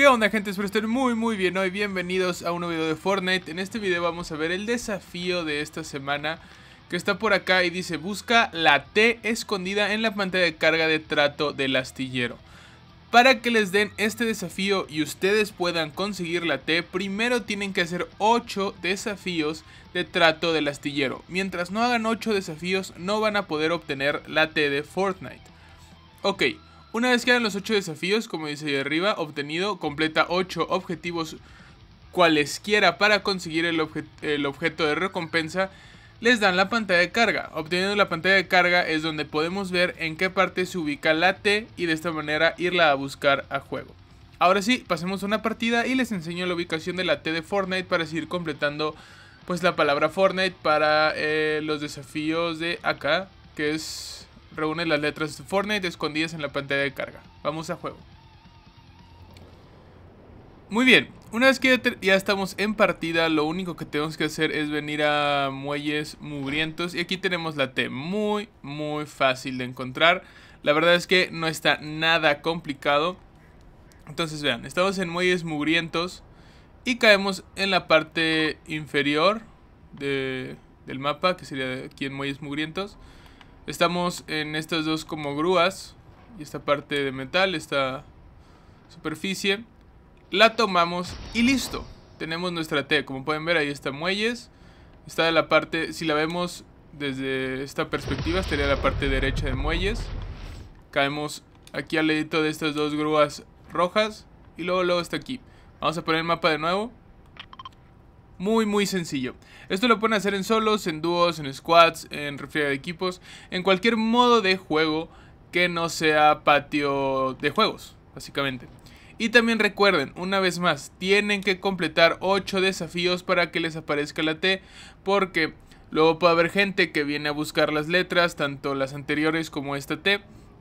¿Qué onda gente? Espero estén muy muy bien hoy, bienvenidos a un nuevo video de Fortnite En este video vamos a ver el desafío de esta semana Que está por acá y dice Busca la T escondida en la pantalla de carga de trato del astillero Para que les den este desafío y ustedes puedan conseguir la T Primero tienen que hacer 8 desafíos de trato del astillero Mientras no hagan 8 desafíos no van a poder obtener la T de Fortnite Ok una vez que los 8 desafíos, como dice ahí arriba, obtenido, completa 8 objetivos cualesquiera para conseguir el, el objeto de recompensa, les dan la pantalla de carga. Obteniendo la pantalla de carga es donde podemos ver en qué parte se ubica la T y de esta manera irla a buscar a juego. Ahora sí, pasemos a una partida y les enseño la ubicación de la T de Fortnite para seguir completando pues la palabra Fortnite para eh, los desafíos de acá, que es Reúne las letras de Fortnite escondidas en la pantalla de carga. Vamos a juego. Muy bien, una vez que ya, estamos en partida, lo único que tenemos que hacer es venir a muelles mugrientos. Y aquí tenemos la T, muy, muy fácil de encontrar. La verdad es que no está nada complicado. Entonces vean, estamos en muelles mugrientos y caemos en la parte inferior del mapa, que sería aquí en muelles mugrientos. Estamos en estas dos como grúas. Y esta parte de metal, esta superficie. La tomamos y listo. Tenemos nuestra T. Como pueden ver, ahí está muelles. Está de la parte, si la vemos desde esta perspectiva, estaría la parte derecha de muelles. Caemos aquí al lado de estas dos grúas rojas. Y luego, luego está aquí. Vamos a poner el mapa de nuevo. Muy, muy sencillo. Esto lo pueden hacer en solos, en dúos, en squads, en refriega de equipos, en cualquier modo de juego que no sea patio de juegos, básicamente. Y también recuerden, una vez más, tienen que completar 8 desafíos para que les aparezca la T, porque luego puede haber gente que viene a buscar las letras, tanto las anteriores como esta T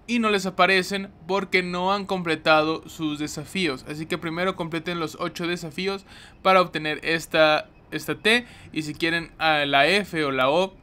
y no les aparecen porque no han completado sus desafíos. Así que primero completen los 8 desafíos para obtener esta, T y si quieren la F o la O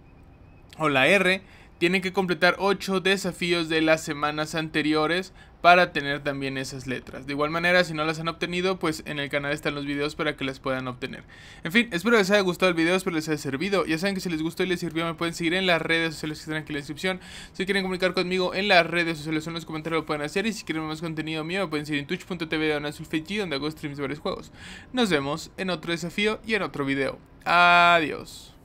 o la R tienen que completar 8 desafíos de las semanas anteriores para tener también esas letras. De igual manera, si no las han obtenido, pues en el canal están los videos para que las puedan obtener. En fin, espero les haya gustado el video, espero les haya servido. Ya saben que si les gustó y les sirvió, me pueden seguir en las redes sociales que están aquí en la descripción. Si quieren comunicar conmigo en las redes sociales o en los comentarios lo pueden hacer. Y si quieren más contenido mío, me pueden seguir en twitch.tv de donde hago streams de varios juegos. Nos vemos en otro desafío y en otro video. Adiós.